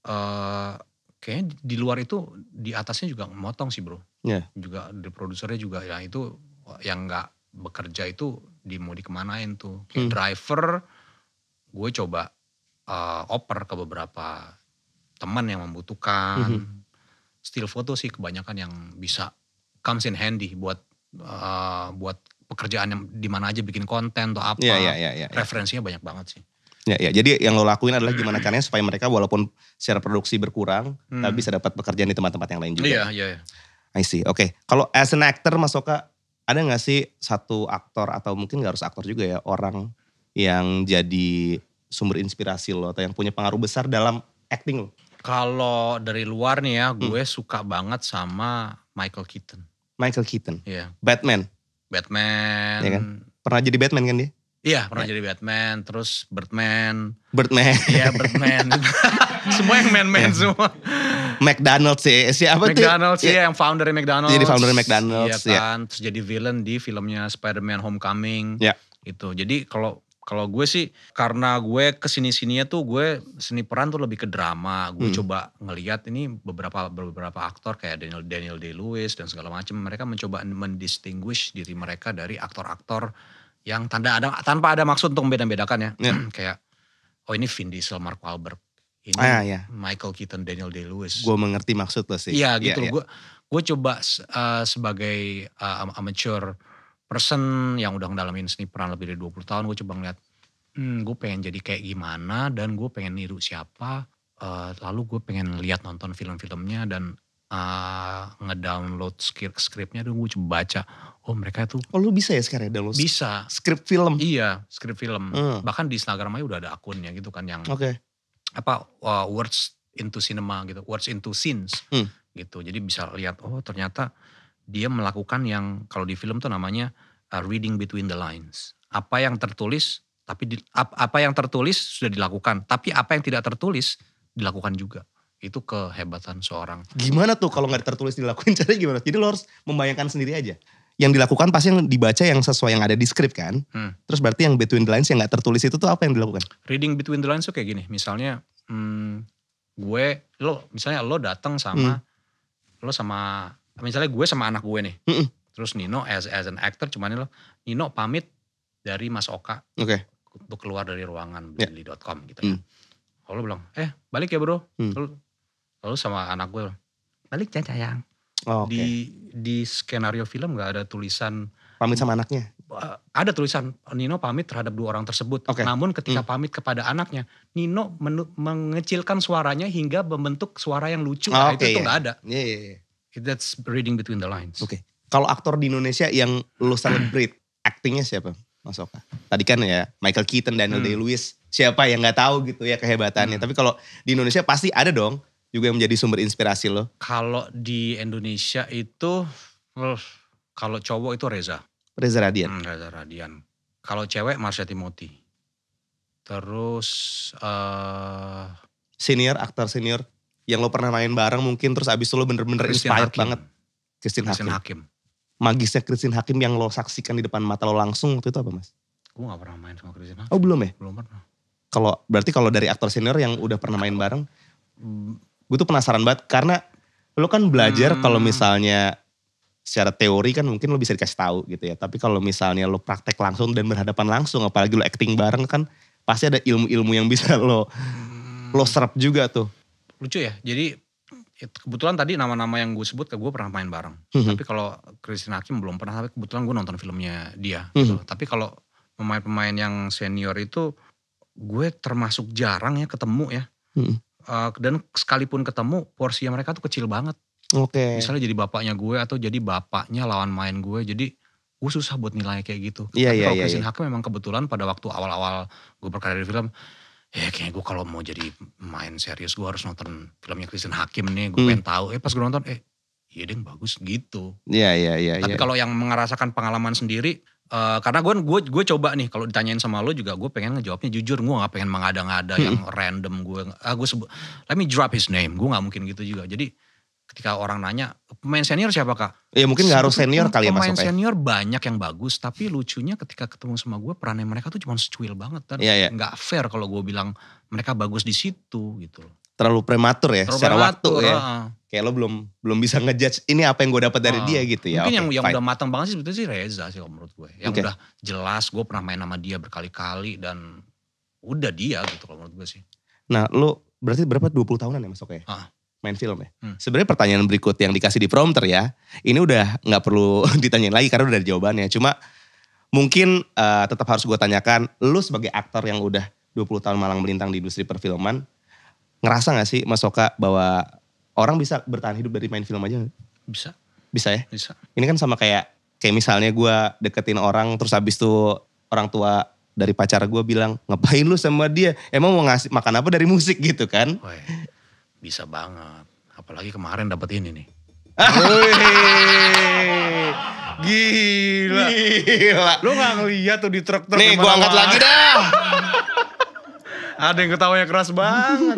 uh, kayaknya di luar itu di atasnya juga motong sih bro. Iya. Yeah. Juga di produsernya juga ya itu yang nggak bekerja itu di mau dikemanain tuh. hmm. driver gue coba uh, oper ke beberapa teman yang membutuhkan. Hmm. Still foto sih kebanyakan yang bisa comes in handy buat uh, buat pekerjaan yang di mana aja bikin konten atau apa. Yeah, yeah, yeah, yeah, iya. Referensinya banyak banget sih. Ya, ya. Jadi yang lo lakuin adalah gimana <clears throat> caranya supaya mereka walaupun secara produksi berkurang, hmm. tapi bisa dapat pekerjaan di tempat-tempat yang lain juga. Iya, iya. iya. I see. Oke, okay. kalau as an actor Mas Oka ada gak sih satu aktor atau mungkin gak harus aktor juga ya orang yang jadi sumber inspirasi lo atau yang punya pengaruh besar dalam acting lo? Kalau dari luar nih ya, gue hmm. suka banget sama Michael Keaton. Michael Keaton. Iya. Batman. Batman. Ya kan? Pernah jadi Batman kan dia? Iya pernah ya. jadi Batman, terus Birdman. Birdman. Iya Birdman. <laughs> semua yang man-man ya. semua. McDonald's sih, eh, siapa McDonald's, tuh? McDonald's ya, yang founder McDonald's. Jadi founder McDonald's. Iya, iya. kan, ya. terus jadi villain di filmnya Spider-Man Homecoming. Iya. Itu, jadi kalau kalau gue sih karena gue kesini sininya tuh gue seni peran tuh lebih ke drama gue hmm. coba ngeliat ini beberapa beberapa aktor kayak Daniel Daniel Day Lewis dan segala macam mereka mencoba mendistinguish diri mereka dari aktor-aktor yang tanda ada tanpa ada maksud untuk membeda-bedakan ya. Yeah. Ya. <clears throat> Kayak oh ini Vin Diesel, Mark Wahlberg, ini ah, yeah. Michael Keaton, Daniel Day Lewis. Gue mengerti maksud lo sih. Iya, iya gitu yeah, loh. Yeah. Gue coba uh, sebagai uh, amateur person yang udah ngedalamin seni peran lebih dari 20 tahun, gue coba ngeliat, hmm, gue pengen jadi kayak gimana dan gue pengen niru siapa. Uh, lalu gue pengen lihat nonton film-filmnya dan ngedownload script skripnya tuh gue coba baca oh mereka itu oh lu bisa ya sekarang ya download bisa skrip film iya skrip film hmm. bahkan di Instagram aja udah ada akunnya gitu kan yang okay. apa uh, words into cinema gitu words into scenes hmm. gitu jadi bisa lihat oh ternyata dia melakukan yang kalau di film tuh namanya uh, reading between the lines apa yang tertulis tapi di, apa yang tertulis sudah dilakukan tapi apa yang tidak tertulis dilakukan juga itu kehebatan seorang. Gimana tuh kalau nggak tertulis dilakuin <laughs> caranya gimana? Jadi lo harus membayangkan sendiri aja. Yang dilakukan pasti yang dibaca yang sesuai yang ada di skrip kan. Hmm. Terus berarti yang between the lines yang nggak tertulis itu tuh apa yang dilakukan? Reading between the lines tuh kayak gini. Misalnya hmm, gue lo misalnya lo datang sama hmm. lo sama misalnya gue sama anak gue nih. Hmm. Terus Nino as as an actor cuman lo Nino pamit dari Mas Oka. Oke. Okay. Untuk keluar dari ruangan ya. beli.com gitu hmm. ya. Hmm. lo bilang, eh balik ya bro, hmm. Lo, Lalu sama anak gue, balik ya sayang. Oh, okay. Di di skenario film nggak ada tulisan pamit sama anaknya. Ada tulisan Nino pamit terhadap dua orang tersebut. Okay. Namun ketika hmm. pamit kepada anaknya, Nino mengecilkan suaranya hingga membentuk suara yang lucu. Oh, nah, okay, itu yeah. tuh iya. gak ada. Yeah, yeah, yeah. That's reading between the lines. Oke. Okay. Kalau aktor di Indonesia yang lo celebrate actingnya <clears throat> siapa? Mas Oka. Tadi kan ya Michael Keaton, Daniel hmm. Day-Lewis, siapa yang nggak tahu gitu ya kehebatannya. Hmm. Tapi kalau di Indonesia pasti ada dong juga yang menjadi sumber inspirasi lo? Kalau di Indonesia itu kalau cowok itu Reza. Reza Radian. Hmm, Reza Radian. Kalau cewek Marsha Timothy. Terus uh, senior aktor senior yang lo pernah main bareng mungkin terus abis itu lo bener-bener inspired Hakim. banget. Christine, Hakim. Hakim. Magisnya Christine Hakim yang lo saksikan di depan mata lo langsung waktu itu apa mas? Gue gak pernah main sama Christine Hakim. Oh belum ya? Belum pernah. Kalau berarti kalau dari aktor senior yang udah pernah main bareng hmm, gue tuh penasaran banget karena lo kan belajar hmm. kalau misalnya secara teori kan mungkin lo bisa dikasih tahu gitu ya. Tapi kalau misalnya lo praktek langsung dan berhadapan langsung, apalagi lo acting bareng kan pasti ada ilmu-ilmu yang bisa <laughs> lo hmm. lo serap juga tuh. Lucu ya. Jadi kebetulan tadi nama-nama yang gue sebut ke gue pernah main bareng. hmm Tapi kalau Christine Hakim belum pernah. Tapi kebetulan gue nonton filmnya dia. hmm Gitu. Tapi kalau pemain-pemain yang senior itu gue termasuk jarang ya ketemu ya. hmm uh, dan sekalipun ketemu porsi mereka tuh kecil banget. Oke. Okay. Misalnya jadi bapaknya gue atau jadi bapaknya lawan main gue. Jadi gue susah buat nilainya kayak gitu. Iya iya iya Kalau yeah, iya. Hakim memang kebetulan pada waktu awal-awal gue berkarya di film, ya kayaknya gue kalau mau jadi main serius gue harus nonton filmnya Kristen Hakim nih. Gue hmm. pengen tahu. Eh pas gue nonton, eh iya deh bagus gitu. Iya iya iya. Tapi ya. kalau yang merasakan pengalaman sendiri, Uh, karena gue gue gue coba nih kalau ditanyain sama lo juga gue pengen ngejawabnya jujur gue gak pengen mengada-ngada hmm. yang random gue ah gue sebut let me drop his name gue gak mungkin gitu juga jadi ketika orang nanya pemain senior siapa kak? Ya mungkin nggak harus senior kali ya mas Pemain senior banyak yang bagus tapi lucunya ketika ketemu sama gue perannya mereka tuh cuma secuil banget kan. Iya, iya. Gak fair kalau gue bilang mereka bagus di situ gitu. Terlalu prematur ya Terlalu secara prematur, waktu ya. Uh, kayak lo belum belum bisa ngejudge ini apa yang gue dapat dari uh, dia gitu ya. Mungkin okay, yang yang udah matang banget sih sebetulnya sih Reza sih kalau menurut gue. Yang okay. udah jelas gue pernah main sama dia berkali-kali dan udah dia gitu kalau menurut gue sih. Nah lo berarti berapa 20 tahunan ya masuknya? Uh. Main film ya. Hmm. Sebenarnya pertanyaan berikut yang dikasih di prompter ya. Ini udah nggak perlu <laughs> ditanyain lagi karena udah ada jawabannya. Cuma mungkin uh, tetap harus gue tanyakan. Lo sebagai aktor yang udah 20 tahun malang melintang di industri perfilman. Ngerasa gak sih Mas Oka bahwa orang bisa bertahan hidup dari main film aja? Bisa. Bisa ya? Bisa. Ini kan sama kayak kayak misalnya gue deketin orang terus habis tuh orang tua dari pacar gue bilang ngapain lu sama dia emang mau ngasih makan apa dari musik gitu kan Woy, bisa banget apalagi kemarin dapat ini nih gila gila lu nggak ngeliat tuh di truk truk nih gue angkat lagi dah ada yang ketawanya keras banget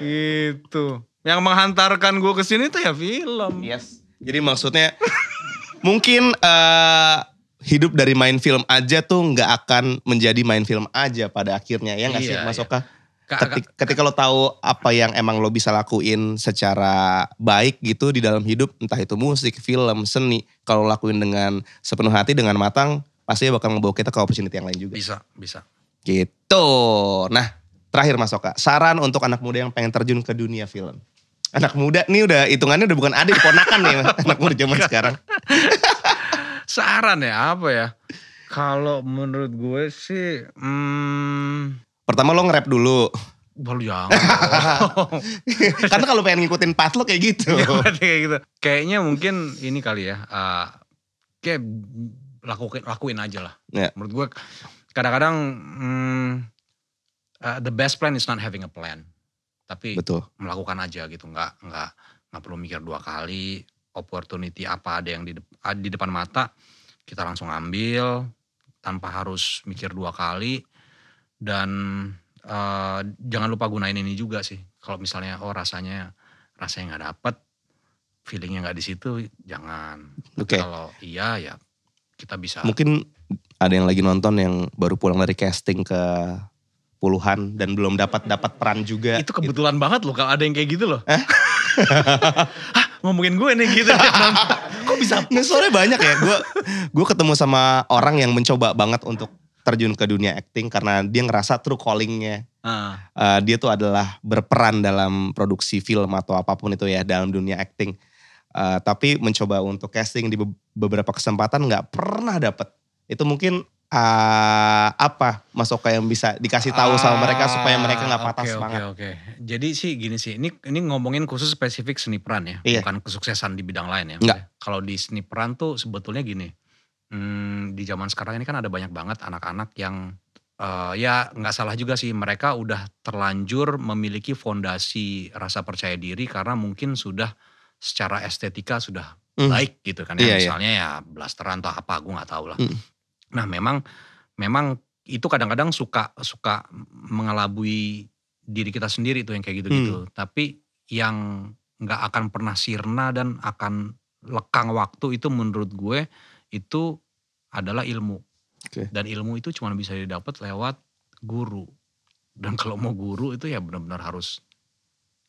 gitu yang menghantarkan gue ke sini tuh ya film. Yes. Jadi maksudnya <laughs> mungkin uh, hidup dari main film aja tuh nggak akan menjadi main film aja pada akhirnya ya nggak iya, sih Iya. iya. Ketika, ketika lo tahu apa yang emang lo bisa lakuin secara baik gitu di dalam hidup entah itu musik, film, seni, kalau lakuin dengan sepenuh hati dengan matang pasti bakal membawa kita ke opportunity yang lain juga. Bisa, bisa. Gitu. Nah, terakhir Mas Oka, saran untuk anak muda yang pengen terjun ke dunia film anak muda nih udah hitungannya udah bukan adik ponakan nih anak muda zaman sekarang. <laughs> Saran ya apa ya? Kalau menurut gue sih, hmm... pertama lo nge-rap dulu. Baru jangan. Ya <laughs> Karena kalau pengen ngikutin pas lo kayak gitu. <laughs> Ya, kayak gitu. Kayaknya mungkin ini kali ya, uh, kayak lakuin lakuin aja lah. Ya. Menurut gue kadang-kadang hmm, uh, the best plan is not having a plan tapi Betul. melakukan aja gitu nggak nggak nggak perlu mikir dua kali opportunity apa ada yang di depan, ah, di depan mata kita langsung ambil tanpa harus mikir dua kali dan uh, jangan lupa gunain ini juga sih kalau misalnya oh rasanya rasanya nggak dapet feelingnya nggak di situ jangan okay. kalau iya ya kita bisa mungkin ada yang lagi nonton yang baru pulang dari casting ke puluhan dan belum dapat dapat peran juga. Itu kebetulan gitu. banget loh kalau ada yang kayak gitu loh. Eh? <laughs> Hah, ngomongin gue nih gitu. <laughs> Kok bisa? Nah, sore banyak ya. Gue <laughs> gue ketemu sama orang yang mencoba banget untuk terjun ke dunia acting karena dia ngerasa true callingnya. Uh. Uh, dia tuh adalah berperan dalam produksi film atau apapun itu ya dalam dunia acting. Uh, tapi mencoba untuk casting di beberapa kesempatan nggak pernah dapet. Itu mungkin uh, apa Mas Oka yang bisa dikasih tahu ah, sama mereka ah, supaya mereka nggak patah okay, semangat. Oke okay, Okay. Jadi sih gini sih, ini ini ngomongin khusus spesifik seni peran ya, iya. bukan kesuksesan di bidang lain ya. Kalau di seni peran tuh sebetulnya gini, hmm, di zaman sekarang ini kan ada banyak banget anak-anak yang uh, ya nggak salah juga sih mereka udah terlanjur memiliki fondasi rasa percaya diri karena mungkin sudah secara estetika sudah mm. baik gitu kan ya iya, iya. misalnya iya. ya blasteran atau apa gue nggak tahu lah. Mm Nah, memang memang itu kadang-kadang suka suka mengelabui diri kita sendiri tuh yang kayak gitu-gitu. Hmm. Tapi yang nggak akan pernah sirna dan akan lekang waktu itu menurut gue itu adalah ilmu. Okay. Dan ilmu itu cuma bisa didapat lewat guru. Dan kalau mau guru itu ya benar-benar harus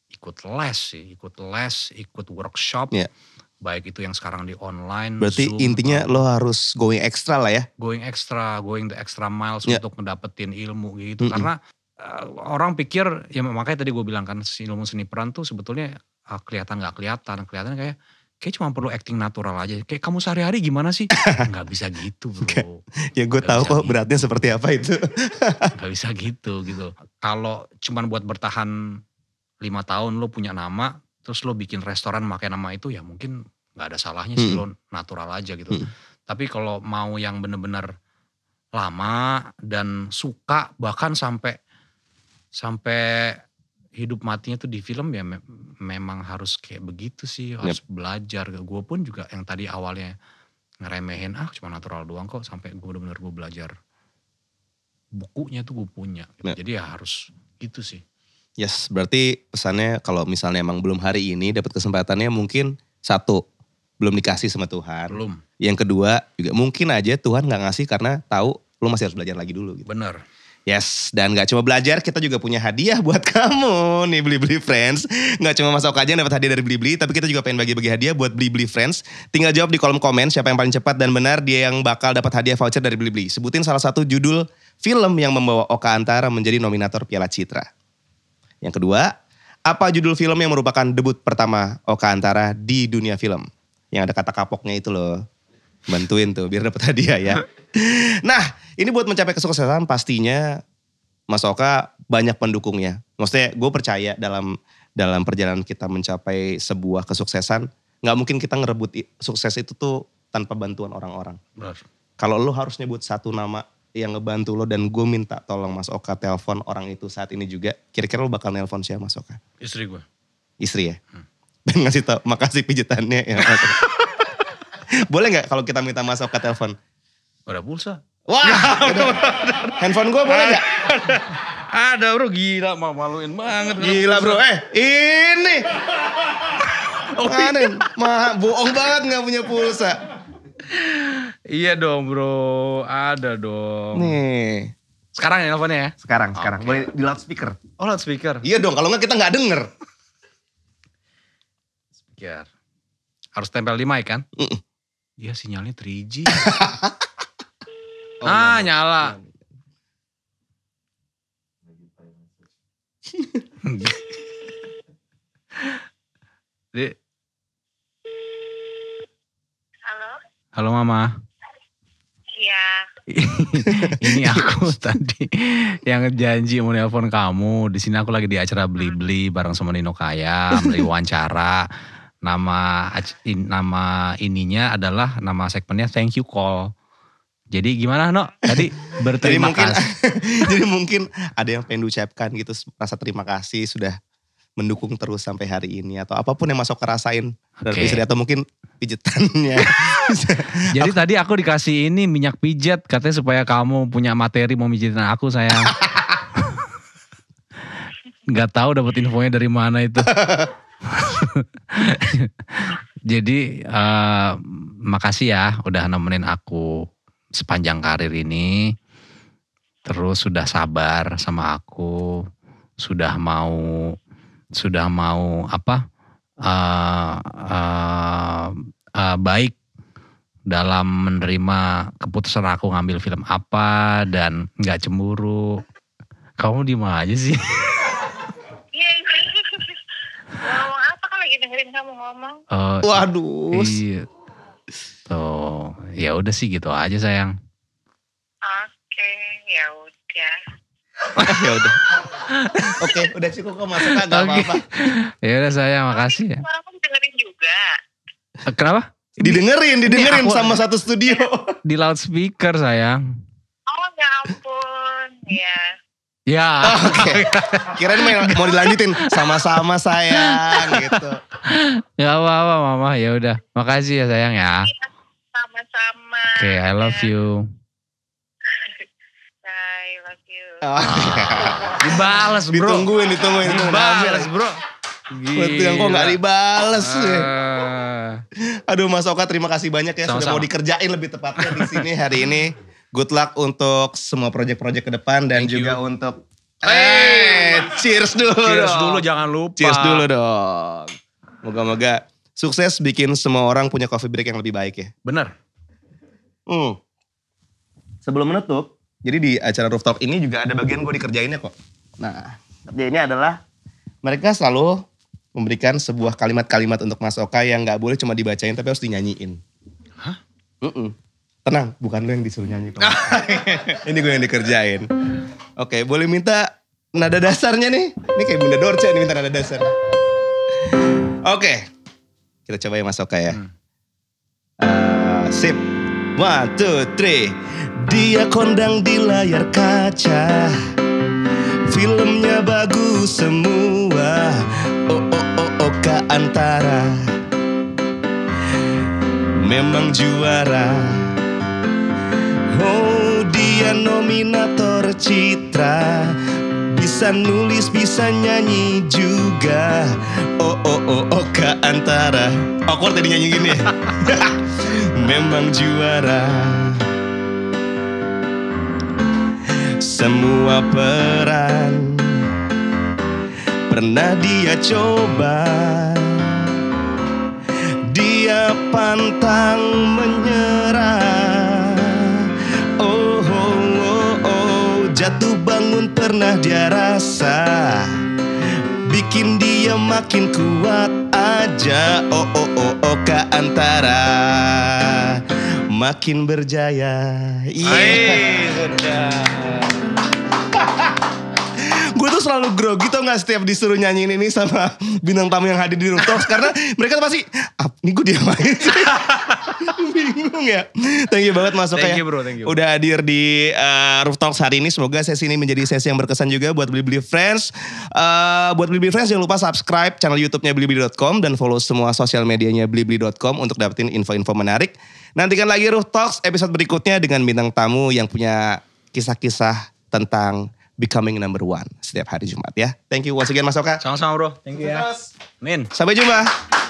ikut les sih, ikut les, ikut workshop. Yeah baik itu yang sekarang di online. Berarti Zoom, intinya lo harus going extra lah ya? Going extra, going the extra miles yeah. untuk mendapetin ilmu gitu. Mm -hmm. Karena uh, orang pikir ya makanya tadi gue bilang kan si ilmu seni peran tuh sebetulnya uh, kelihatan nggak kelihatan, kelihatan kayak kayak cuma perlu acting natural aja. Kayak kamu sehari-hari gimana sih? <laughs> Gak bisa gitu bro. Gak, ya gue tahu kok gitu. beratnya seperti apa itu. <laughs> gak bisa gitu gitu. Kalau cuma buat bertahan lima tahun lo punya nama, terus lo bikin restoran pakai nama itu ya mungkin nggak ada salahnya sih hmm. lo natural aja gitu. Hmm. Tapi kalau mau yang bener-bener lama dan suka bahkan sampai sampai hidup matinya tuh di film ya me memang harus kayak begitu sih harus yep. belajar. Gue pun juga yang tadi awalnya ngeremehin ah cuma natural doang kok sampai gue bener-bener gue belajar bukunya tuh gue punya. Gitu. yep. Jadi ya harus gitu sih. Yes, berarti pesannya kalau misalnya emang belum hari ini dapat kesempatannya mungkin satu belum dikasih sama Tuhan. Belum. Yang kedua juga mungkin aja Tuhan nggak ngasih karena tahu lu masih harus belajar lagi dulu. Gitu. Bener. Yes, dan gak cuma belajar, kita juga punya hadiah <laughs> buat kamu nih Beli-Beli Friends. Gak cuma masuk aja dapat hadiah dari Beli-Beli, tapi kita juga pengen bagi-bagi hadiah buat Beli-Beli Friends. Tinggal jawab di kolom komen siapa yang paling cepat dan benar dia yang bakal dapat hadiah voucher dari Beli-Beli. Sebutin salah satu judul film yang membawa Oka Antara menjadi nominator Piala Citra. Yang kedua, apa judul film yang merupakan debut pertama Oka Antara di dunia film? Yang ada kata kapoknya itu loh. Bantuin tuh biar dapat hadiah ya. <laughs> Nah, ini buat mencapai kesuksesan pastinya Mas Oka banyak pendukungnya. Maksudnya gue percaya dalam dalam perjalanan kita mencapai sebuah kesuksesan, gak mungkin kita ngerebut sukses itu tuh tanpa bantuan orang-orang. Kalau lo harus nyebut satu nama yang ngebantu lo dan gue minta tolong Mas Oka telepon orang itu saat ini juga. Kira-kira lo bakal nelpon siapa Mas Oka? Istri gue. Istri ya? Hmm. <laughs> Dan ngasih tau, makasih pijitannya ya <laughs> Boleh gak kalau kita minta Mas Oka telepon? Ada pulsa. Wah, wow. Ya, <laughs> handphone gue boleh nggak? Ada bro, gila mau maluin banget. Gila bro, eh ini. Oh, iya. ma bohong banget gak punya pulsa. Iya dong bro, ada dong. Nih. Sekarang ya teleponnya ya? Sekarang, sekarang. Okay. Boleh di loudspeaker. Oh loudspeaker. Iya dong, kalau enggak kita enggak denger. Speaker. Harus tempel di mic kan? Iya sinyalnya 3G. <laughs> Ah, oh, ah nyala. nyala. Iya. <laughs> Halo? Halo Mama. Iya. <laughs> ini aku tadi yang janji mau nelpon kamu. Di sini aku lagi di acara Beli hmm. Beli bareng sama Nino Kaya, beli <laughs> wawancara. Nama nama ininya adalah nama segmennya Thank You Call. Jadi gimana No? Tadi <laughs> berterima kasih. jadi mungkin ada yang pengen diucapkan gitu rasa terima kasih sudah mendukung terus sampai hari ini atau apapun yang masuk kerasain okay. dari istri atau mungkin pijetannya. <laughs> Jadi aku, tadi aku dikasih ini minyak pijet katanya supaya kamu punya materi mau mijitin aku saya. <laughs> Gak tahu dapat infonya dari mana itu. <laughs> Jadi uh, makasih ya udah nemenin aku sepanjang karir ini. Terus sudah sabar sama aku, sudah mau sudah mau apa uh, uh, uh, baik dalam menerima keputusan aku ngambil film apa dan nggak cemburu. Kamu di mana aja sih. Iya, iya. mau apa kan lagi dengerin kamu ngomong. Oh, Waduh. Iya. Tuh, ya udah sih gitu aja sayang. Oke, ya udah. <laughs> ya udah. Oke, udah cukup kok masuk enggak okay. apa-apa. Ya udah saya makasih ya. dengerin juga. Eh, kenapa? Didengerin, didengerin aku, sama satu studio. <laughs> Di loudspeaker sayang. Oh ya ampun, iya. ya. Ya. <laughs> Oh, Oke. Okay. Kirain mau dilanjutin sama-sama sayang gitu. Gak apa-apa mama, ya udah. Makasih ya sayang ya. Iya, sama-sama. Oke, okay, I love iya. you. Oh. dibales bro. Ditungguin, ditungguin. Dibales bro. waktu yang kok gak dibales. Uh. Ya. Aduh Mas Oka terima kasih banyak ya Sama -sama. sudah mau dikerjain lebih tepatnya di sini hari ini. Good luck untuk semua proyek-proyek ke depan dan Thank juga you. untuk Eh, cheers dulu. Cheers dong. dulu jangan lupa. Cheers dulu dong. Moga-moga sukses bikin semua orang punya coffee break yang lebih baik ya. Benar. Hmm. Sebelum menutup, jadi di acara rooftop ini juga ada bagian gue dikerjainnya kok. Nah, ini adalah mereka selalu memberikan sebuah kalimat-kalimat untuk Mas Oka yang nggak boleh cuma dibacain tapi harus dinyanyiin. Hah? Uh -uh. Tenang, bukan lo yang disuruh nyanyi kok. <laughs> ini gue yang dikerjain. Oke, boleh minta nada dasarnya nih. Ini kayak Bunda Dorce nih minta nada dasar. Oke, kita coba ya Mas Oka ya. Hmm. Uh, sip. One, two, three. Dia kondang di layar kaca Filmnya bagus semua Oh oh oh oh ke antara Memang juara Oh dia nominator citra Bisa nulis bisa nyanyi juga Oh oh oh oh ke antara Awkward tadi nyanyi gini ya <laughs> Memang juara semua peran pernah dia coba dia pantang menyerah oh oh oh, oh. jatuh bangun pernah dia rasa bikin dia makin kuat aja oh oh oh oh ke antara makin berjaya. Iya. Ayy, Sudah tuh selalu grogi tau gak setiap disuruh nyanyiin ini sama bintang tamu yang hadir di room talks karena mereka tuh pasti ah, ini gue diapain <laughs> bingung ya thank you banget masuk thank ya. you bro thank you bro. udah hadir di uh, room talks hari ini semoga sesi ini menjadi sesi yang berkesan juga buat beli beli friends uh, buat beli beli friends jangan lupa subscribe channel youtube-nya blibli.com dan follow semua sosial medianya blibli.com untuk dapetin info-info menarik nantikan lagi roof talks episode berikutnya dengan bintang tamu yang punya kisah-kisah tentang becoming number one setiap hari Jumat ya. Thank you once again Mas Oka. Sama-sama bro. Thank you ya. Amin. Sampai jumpa.